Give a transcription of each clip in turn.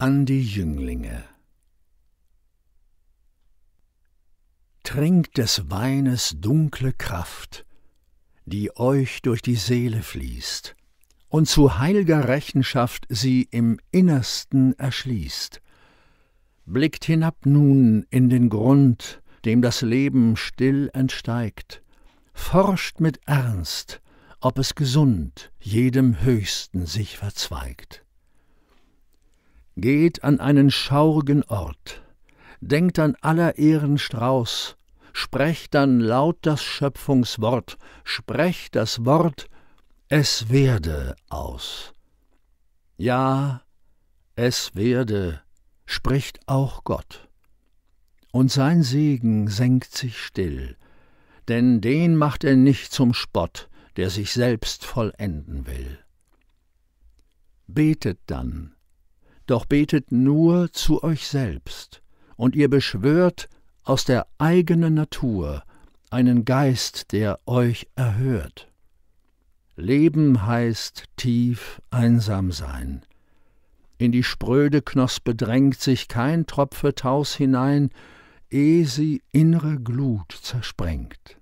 an die Jünglinge. Trinkt des Weines dunkle Kraft, die euch durch die Seele fließt und zu heilger Rechenschaft sie im Innersten erschließt. Blickt hinab nun in den Grund, dem das Leben still entsteigt, forscht mit Ernst, ob es gesund jedem Höchsten sich verzweigt. Geht an einen schaurigen Ort, denkt an aller Ehren Strauß, sprecht dann laut das Schöpfungswort, sprecht das Wort, es werde aus. Ja, es werde, spricht auch Gott. Und sein Segen senkt sich still, denn den macht er nicht zum Spott, der sich selbst vollenden will. Betet dann, doch betet nur zu euch selbst, und ihr beschwört aus der eigenen Natur einen Geist, der euch erhört. Leben heißt tief einsam sein. In die spröde Knospe drängt sich kein Tropfe Taus hinein, eh sie innere Glut zersprengt.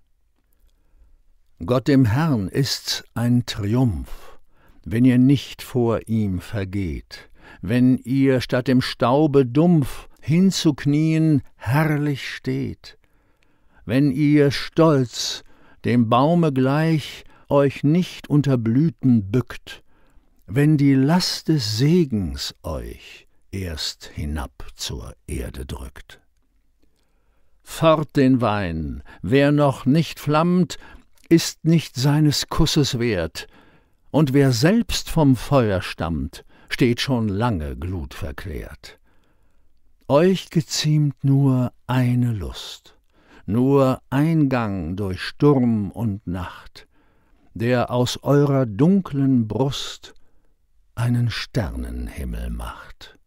Gott dem Herrn ist's ein Triumph, wenn ihr nicht vor ihm vergeht, wenn ihr statt dem Staube dumpf hinzuknien herrlich steht, wenn ihr stolz dem Baume gleich euch nicht unter Blüten bückt, wenn die Last des Segens euch erst hinab zur Erde drückt. Fort den Wein, wer noch nicht flammt, ist nicht seines Kusses wert, und wer selbst vom Feuer stammt, steht schon lange glutverklärt. Euch geziemt nur eine Lust, nur ein Gang durch Sturm und Nacht, der aus eurer dunklen Brust einen Sternenhimmel macht.